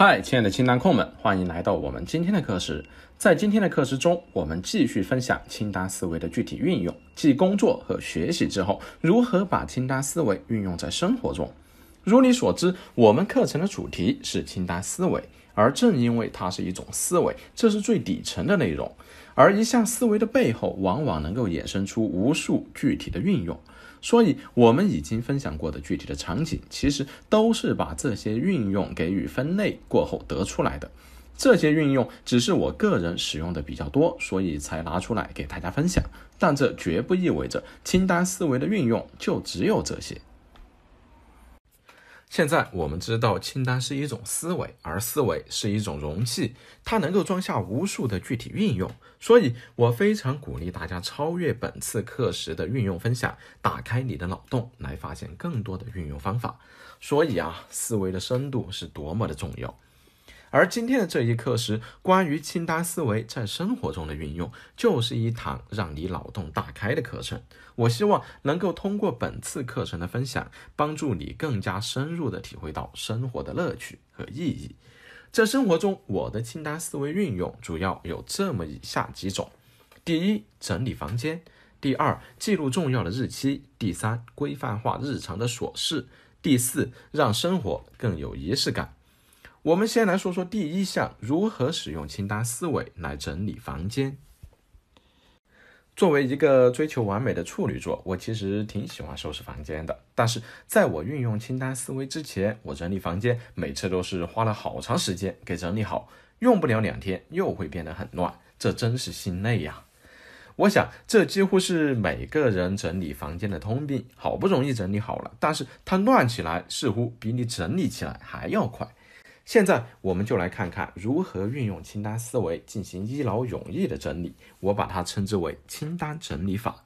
嗨，亲爱的清单控们，欢迎来到我们今天的课时。在今天的课时中，我们继续分享清单思维的具体运用，即工作和学习之后，如何把清单思维运用在生活中。如你所知，我们课程的主题是清单思维，而正因为它是一种思维，这是最底层的内容，而一项思维的背后，往往能够衍生出无数具体的运用。所以，我们已经分享过的具体的场景，其实都是把这些运用给予分类过后得出来的。这些运用只是我个人使用的比较多，所以才拿出来给大家分享。但这绝不意味着清单思维的运用就只有这些。现在我们知道清单是一种思维，而思维是一种容器，它能够装下无数的具体运用。所以，我非常鼓励大家超越本次课时的运用分享，打开你的脑洞，来发现更多的运用方法。所以啊，思维的深度是多么的重要。而今天的这一课时关于清单思维在生活中的运用，就是一堂让你脑洞大开的课程。我希望能够通过本次课程的分享，帮助你更加深入的体会到生活的乐趣和意义。在生活中，我的清单思维运用主要有这么以下几种：第一，整理房间；第二，记录重要的日期；第三，规范化日常的琐事；第四，让生活更有仪式感。我们先来说说第一项，如何使用清单思维来整理房间。作为一个追求完美的处女座，我其实挺喜欢收拾房间的。但是在我运用清单思维之前，我整理房间每次都是花了好长时间给整理好，用不了两天又会变得很乱，这真是心累呀！我想这几乎是每个人整理房间的通病。好不容易整理好了，但是它乱起来似乎比你整理起来还要快。现在我们就来看看如何运用清单思维进行一劳永逸的整理，我把它称之为清单整理法。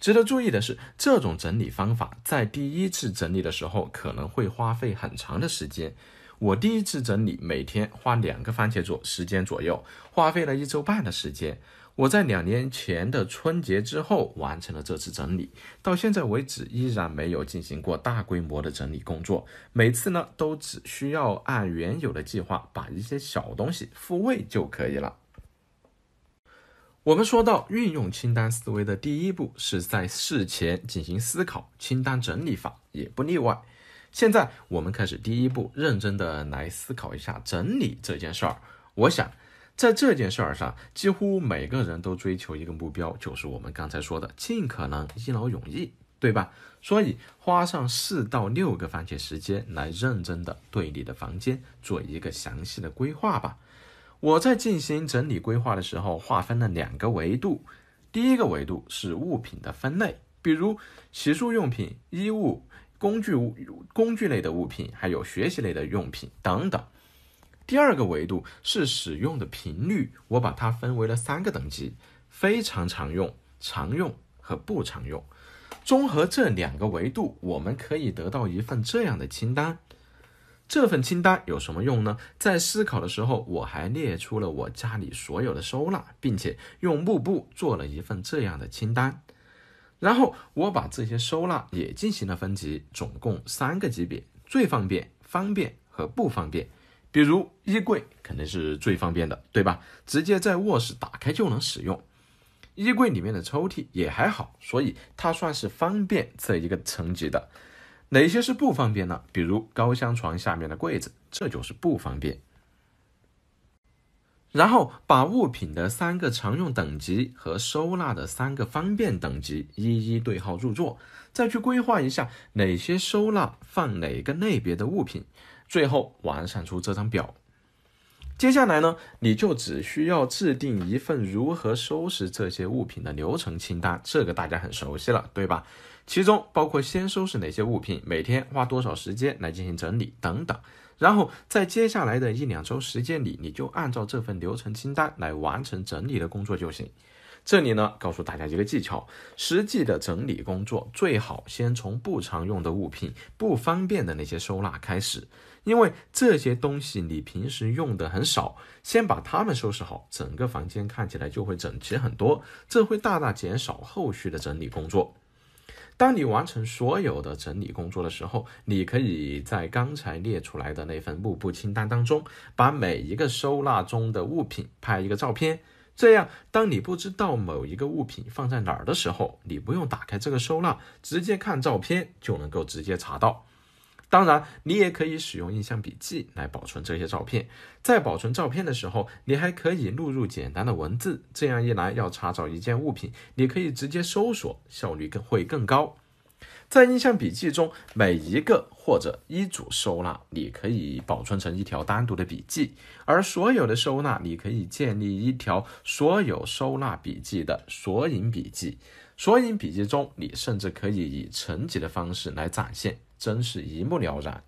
值得注意的是，这种整理方法在第一次整理的时候可能会花费很长的时间。我第一次整理，每天花两个番茄做时间左右，花费了一周半的时间。我在两年前的春节之后完成了这次整理，到现在为止依然没有进行过大规模的整理工作。每次呢，都只需要按原有的计划把一些小东西复位就可以了。我们说到运用清单思维的第一步是在事前进行思考，清单整理法也不例外。现在我们开始第一步，认真的来思考一下整理这件事儿。我想。在这件事儿上，几乎每个人都追求一个目标，就是我们刚才说的，尽可能一劳永逸，对吧？所以花上四到六个番茄时间来认真的对你的房间做一个详细的规划吧。我在进行整理规划的时候，划分了两个维度。第一个维度是物品的分类，比如洗漱用品、衣物、工具物、工具类的物品，还有学习类的用品等等。第二个维度是使用的频率，我把它分为了三个等级：非常常用、常用和不常用。综合这两个维度，我们可以得到一份这样的清单。这份清单有什么用呢？在思考的时候，我还列出了我家里所有的收纳，并且用幕布做了一份这样的清单。然后我把这些收纳也进行了分级，总共三个级别：最方便、方便和不方便。比如衣柜肯定是最方便的，对吧？直接在卧室打开就能使用。衣柜里面的抽屉也还好，所以它算是方便这一个层级的。哪些是不方便呢？比如高箱床下面的柜子，这就是不方便。然后把物品的三个常用等级和收纳的三个方便等级一一对号入座，再去规划一下哪些收纳放哪个类别的物品。最后完善出这张表，接下来呢，你就只需要制定一份如何收拾这些物品的流程清单，这个大家很熟悉了，对吧？其中包括先收拾哪些物品，每天花多少时间来进行整理等等。然后在接下来的一两周时间里，你就按照这份流程清单来完成整理的工作就行。这里呢，告诉大家一个技巧：实际的整理工作最好先从不常用的物品、不方便的那些收纳开始。因为这些东西你平时用的很少，先把它们收拾好，整个房间看起来就会整齐很多，这会大大减少后续的整理工作。当你完成所有的整理工作的时候，你可以在刚才列出来的那份幕布清单当中，把每一个收纳中的物品拍一个照片，这样当你不知道某一个物品放在哪儿的时候，你不用打开这个收纳，直接看照片就能够直接查到。当然，你也可以使用印象笔记来保存这些照片。在保存照片的时候，你还可以录入简单的文字。这样一来，要查找一件物品，你可以直接搜索，效率更会更高。在印象笔记中，每一个或者一组收纳，你可以保存成一条单独的笔记；而所有的收纳，你可以建立一条所有收纳笔记的索引笔记。索引笔记中，你甚至可以以层级的方式来展现。真是一目了然。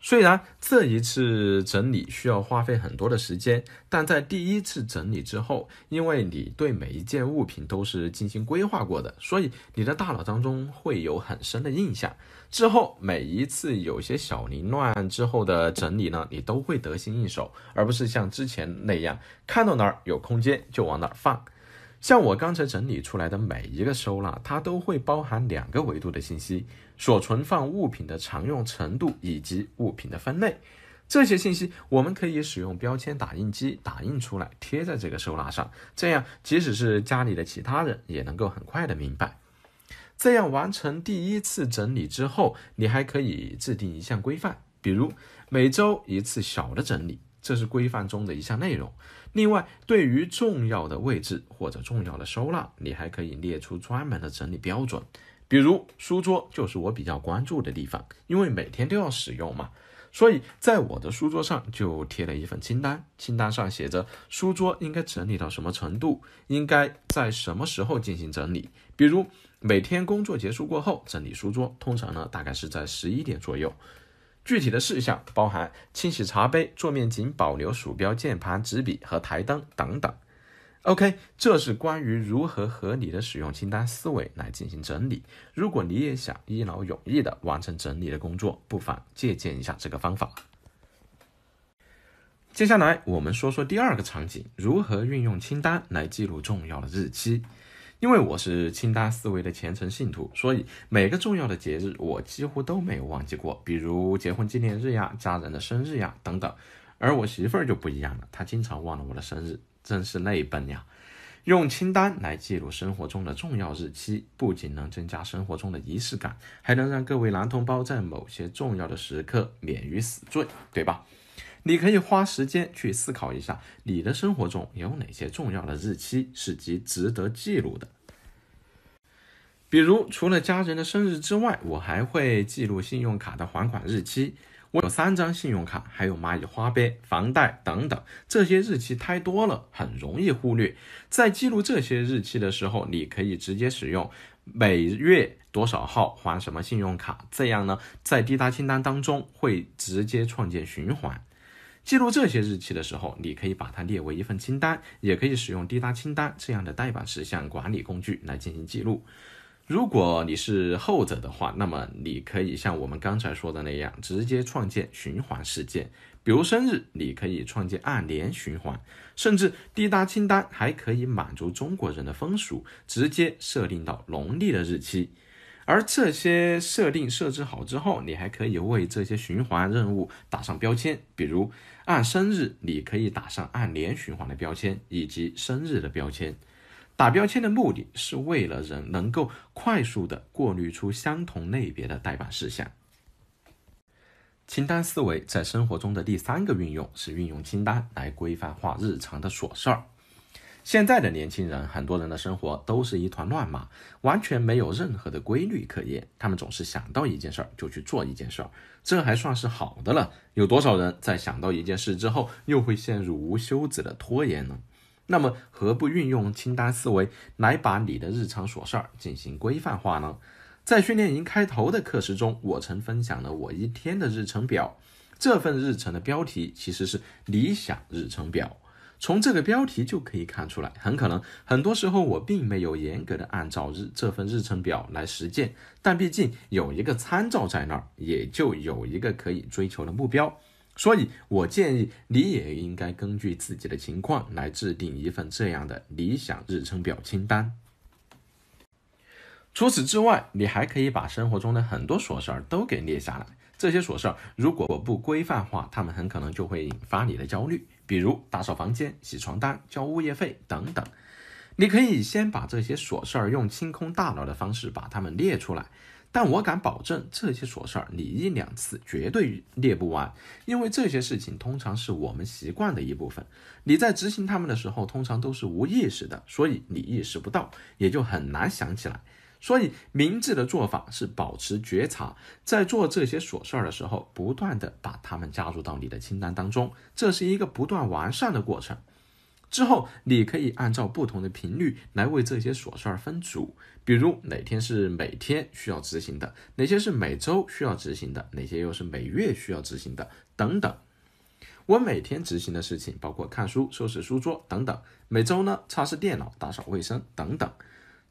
虽然这一次整理需要花费很多的时间，但在第一次整理之后，因为你对每一件物品都是进行规划过的，所以你的大脑当中会有很深的印象。之后每一次有些小凌乱之后的整理呢，你都会得心应手，而不是像之前那样看到哪儿有空间就往哪儿放。像我刚才整理出来的每一个收纳，它都会包含两个维度的信息：所存放物品的常用程度以及物品的分类。这些信息我们可以使用标签打印机打印出来，贴在这个收纳上。这样，即使是家里的其他人也能够很快的明白。这样完成第一次整理之后，你还可以制定一项规范，比如每周一次小的整理，这是规范中的一项内容。另外，对于重要的位置或者重要的收纳，你还可以列出专门的整理标准。比如书桌就是我比较关注的地方，因为每天都要使用嘛，所以在我的书桌上就贴了一份清单，清单上写着书桌应该整理到什么程度，应该在什么时候进行整理。比如每天工作结束过后整理书桌，通常呢大概是在十一点左右。具体的事项包含清洗茶杯、桌面仅保留鼠标、键盘、纸笔和台灯等等。OK，这是关于如何合理的使用清单思维来进行整理。如果你也想一劳永逸的完成整理的工作，不妨借鉴一下这个方法。接下来我们说说第二个场景，如何运用清单来记录重要的日期。因为我是清单思维的虔诚信徒，所以每个重要的节日我几乎都没有忘记过，比如结婚纪念日呀、家人的生日呀等等。而我媳妇儿就不一样了，她经常忘了我的生日，真是泪奔呀！用清单来记录生活中的重要日期，不仅能增加生活中的仪式感，还能让各位男同胞在某些重要的时刻免于死罪，对吧？你可以花时间去思考一下，你的生活中有哪些重要的日期是极值得记录的。比如，除了家人的生日之外，我还会记录信用卡的还款日期。我有三张信用卡，还有蚂蚁花呗、房贷等等，这些日期太多了，很容易忽略。在记录这些日期的时候，你可以直接使用每月多少号还什么信用卡，这样呢，在滴答清单当中会直接创建循环。记录这些日期的时候，你可以把它列为一份清单，也可以使用滴答清单这样的代办事项管理工具来进行记录。如果你是后者的话，那么你可以像我们刚才说的那样，直接创建循环事件，比如生日，你可以创建按年循环，甚至滴答清单还可以满足中国人的风俗，直接设定到农历的日期。而这些设定设置好之后，你还可以为这些循环任务打上标签，比如按生日，你可以打上按年循环的标签以及生日的标签。打标签的目的是为了人能够快速的过滤出相同类别的待办事项。清单思维在生活中的第三个运用是运用清单来规范化日常的琐事儿。现在的年轻人，很多人的生活都是一团乱麻，完全没有任何的规律可言。他们总是想到一件事儿就去做一件事儿，这还算是好的了。有多少人在想到一件事之后，又会陷入无休止的拖延呢？那么，何不运用清单思维来把你的日常琐事儿进行规范化呢？在训练营开头的课时中，我曾分享了我一天的日程表。这份日程的标题其实是“理想日程表”。从这个标题就可以看出来，很可能很多时候我并没有严格的按照日这份日程表来实践，但毕竟有一个参照在那儿，也就有一个可以追求的目标。所以，我建议你也应该根据自己的情况来制定一份这样的理想日程表清单。除此之外，你还可以把生活中的很多琐事儿都给列下来。这些琐事儿如果不规范化，他们很可能就会引发你的焦虑，比如打扫房间、洗床单、交物业费等等。你可以先把这些琐事儿用清空大脑的方式把它们列出来，但我敢保证，这些琐事儿你一两次绝对列不完，因为这些事情通常是我们习惯的一部分。你在执行他们的时候，通常都是无意识的，所以你意识不到，也就很难想起来。所以，明智的做法是保持觉察，在做这些琐事儿的时候，不断的把它们加入到你的清单当中。这是一个不断完善的过程。之后，你可以按照不同的频率来为这些琐事儿分组，比如哪天是每天需要执行的，哪些是每周需要执行的，哪些又是每月需要执行的，等等。我每天执行的事情包括看书、收拾书桌等等；每周呢，擦拭电脑、打扫卫生等等。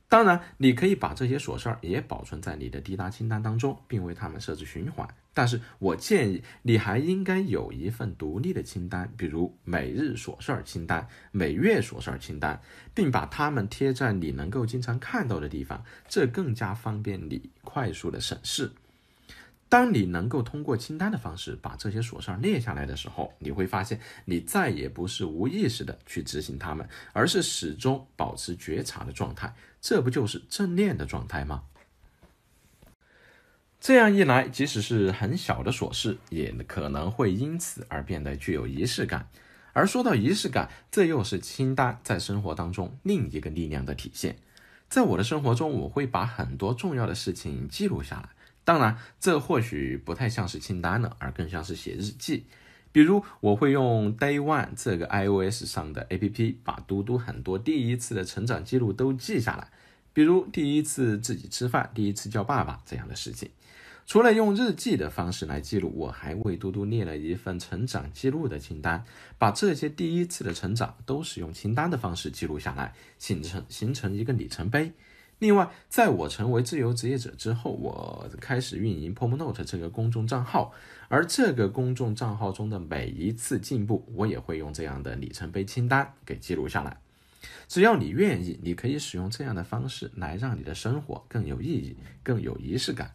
当然，你可以把这些琐事儿也保存在你的滴答清单当中，并为它们设置循环。但是我建议你还应该有一份独立的清单，比如每日琐事儿清单、每月琐事儿清单，并把它们贴在你能够经常看到的地方，这更加方便你快速的审视。当你能够通过清单的方式把这些琐事儿列下来的时候，你会发现你再也不是无意识的去执行它们，而是始终保持觉察的状态。这不就是正念的状态吗？这样一来，即使是很小的琐事，也可能会因此而变得具有仪式感。而说到仪式感，这又是清单在生活当中另一个力量的体现。在我的生活中，我会把很多重要的事情记录下来。当然，这或许不太像是清单了，而更像是写日记。比如，我会用 Day One 这个 iOS 上的 A P P，把嘟嘟很多第一次的成长记录都记下来。比如第一次自己吃饭、第一次叫爸爸这样的事情。除了用日记的方式来记录，我还为嘟嘟列了一份成长记录的清单，把这些第一次的成长都是用清单的方式记录下来，形成形成一个里程碑。另外，在我成为自由职业者之后，我开始运营 p o m o o t e 这个公众账号，而这个公众账号中的每一次进步，我也会用这样的里程碑清单给记录下来。只要你愿意，你可以使用这样的方式来让你的生活更有意义，更有仪式感。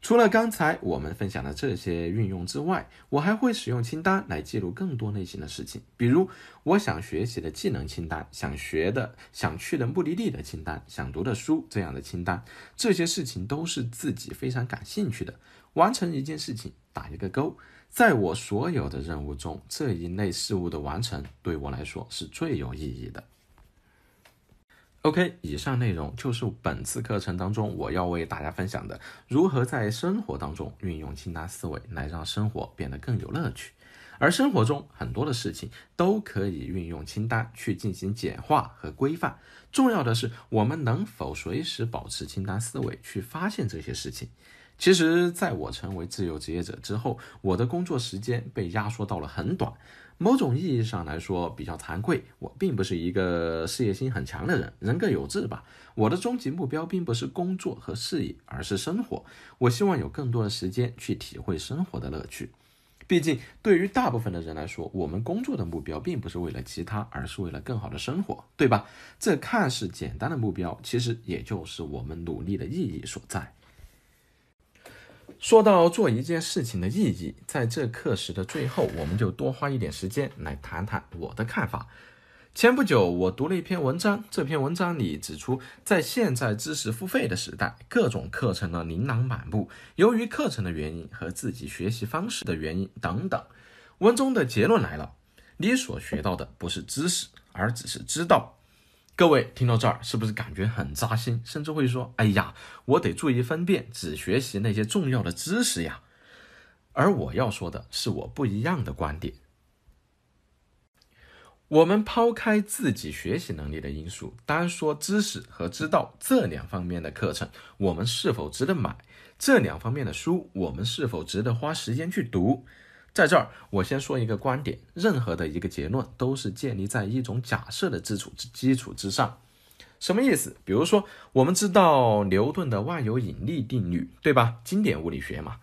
除了刚才我们分享的这些运用之外，我还会使用清单来记录更多类型的事情，比如我想学习的技能清单、想学的、想去的目的地的清单、想读的书这样的清单。这些事情都是自己非常感兴趣的。完成一件事情打一个勾。在我所有的任务中，这一类事物的完成对我来说是最有意义的。OK，以上内容就是本次课程当中我要为大家分享的，如何在生活当中运用清单思维来让生活变得更有乐趣。而生活中很多的事情都可以运用清单去进行简化和规范。重要的是，我们能否随时保持清单思维去发现这些事情。其实，在我成为自由职业者之后，我的工作时间被压缩到了很短。某种意义上来说，比较惭愧，我并不是一个事业心很强的人，人各有志吧。我的终极目标并不是工作和事业，而是生活。我希望有更多的时间去体会生活的乐趣。毕竟，对于大部分的人来说，我们工作的目标并不是为了其他，而是为了更好的生活，对吧？这看似简单的目标，其实也就是我们努力的意义所在。说到做一件事情的意义，在这课时的最后，我们就多花一点时间来谈谈我的看法。前不久，我读了一篇文章，这篇文章里指出，在现在知识付费的时代，各种课程呢琳琅满目。由于课程的原因和自己学习方式的原因等等，文中的结论来了：你所学到的不是知识，而只是知道。各位听到这儿，是不是感觉很扎心，甚至会说：“哎呀，我得注意分辨，只学习那些重要的知识呀。”而我要说的是我不一样的观点。我们抛开自己学习能力的因素，单说知识和知道这两方面的课程，我们是否值得买？这两方面的书，我们是否值得花时间去读？在这儿，我先说一个观点：任何的一个结论都是建立在一种假设的基础之基础之上。什么意思？比如说，我们知道牛顿的万有引力定律，对吧？经典物理学嘛。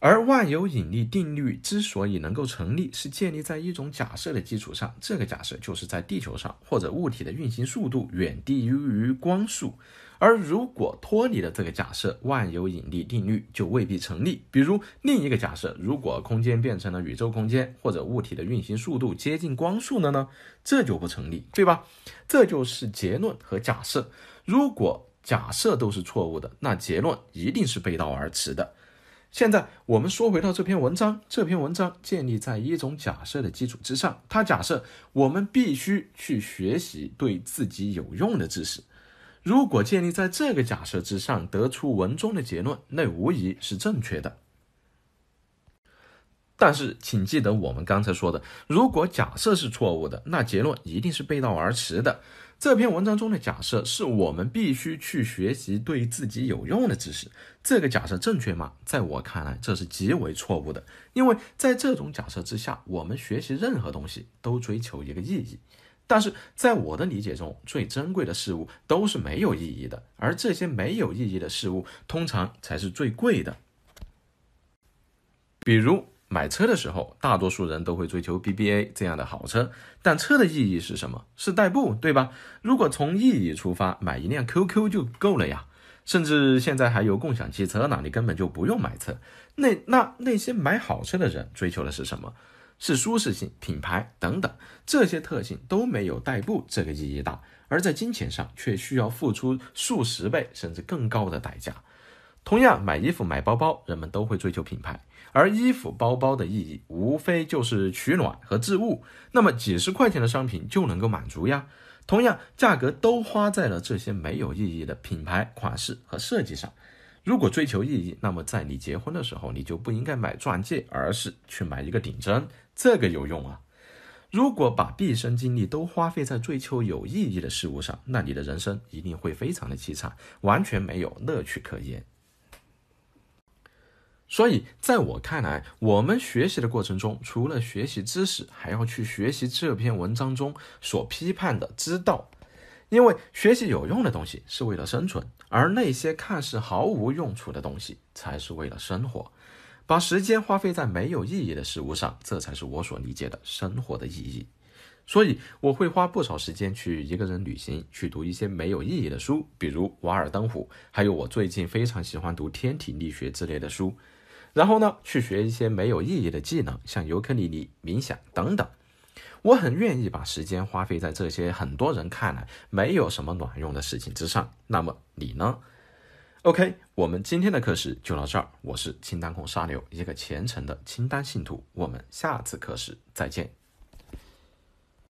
而万有引力定律之所以能够成立，是建立在一种假设的基础上，这个假设就是在地球上或者物体的运行速度远低于光速。而如果脱离了这个假设，万有引力定律就未必成立。比如另一个假设，如果空间变成了宇宙空间，或者物体的运行速度接近光速了呢？这就不成立，对吧？这就是结论和假设。如果假设都是错误的，那结论一定是背道而驰的。现在我们说回到这篇文章，这篇文章建立在一种假设的基础之上，它假设我们必须去学习对自己有用的知识。如果建立在这个假设之上得出文中的结论，那无疑是正确的。但是，请记得我们刚才说的，如果假设是错误的，那结论一定是背道而驰的。这篇文章中的假设是我们必须去学习对自己有用的知识，这个假设正确吗？在我看来，这是极为错误的，因为在这种假设之下，我们学习任何东西都追求一个意义。但是在我的理解中，最珍贵的事物都是没有意义的，而这些没有意义的事物，通常才是最贵的。比如买车的时候，大多数人都会追求 BBA 这样的好车，但车的意义是什么？是代步，对吧？如果从意义出发，买一辆 QQ 就够了呀。甚至现在还有共享汽车呢，你根本就不用买车。那那那些买好车的人追求的是什么？是舒适性、品牌等等这些特性都没有代步这个意义大，而在金钱上却需要付出数十倍甚至更高的代价。同样，买衣服、买包包，人们都会追求品牌，而衣服、包包的意义无非就是取暖和置物，那么几十块钱的商品就能够满足呀。同样，价格都花在了这些没有意义的品牌、款式和设计上。如果追求意义，那么在你结婚的时候，你就不应该买钻戒，而是去买一个顶针，这个有用啊！如果把毕生精力都花费在追求有意义的事物上，那你的人生一定会非常的凄惨，完全没有乐趣可言。所以，在我看来，我们学习的过程中，除了学习知识，还要去学习这篇文章中所批判的知道，因为学习有用的东西是为了生存。而那些看似毫无用处的东西，才是为了生活。把时间花费在没有意义的事物上，这才是我所理解的生活的意义。所以，我会花不少时间去一个人旅行，去读一些没有意义的书，比如《瓦尔登湖》，还有我最近非常喜欢读《天体力学》之类的书。然后呢，去学一些没有意义的技能，像尤克里里、冥想等等。我很愿意把时间花费在这些很多人看来没有什么卵用的事情之上。那么你呢？OK，我们今天的课时就到这儿。我是清单控沙牛，一个虔诚的清单信徒。我们下次课时再见。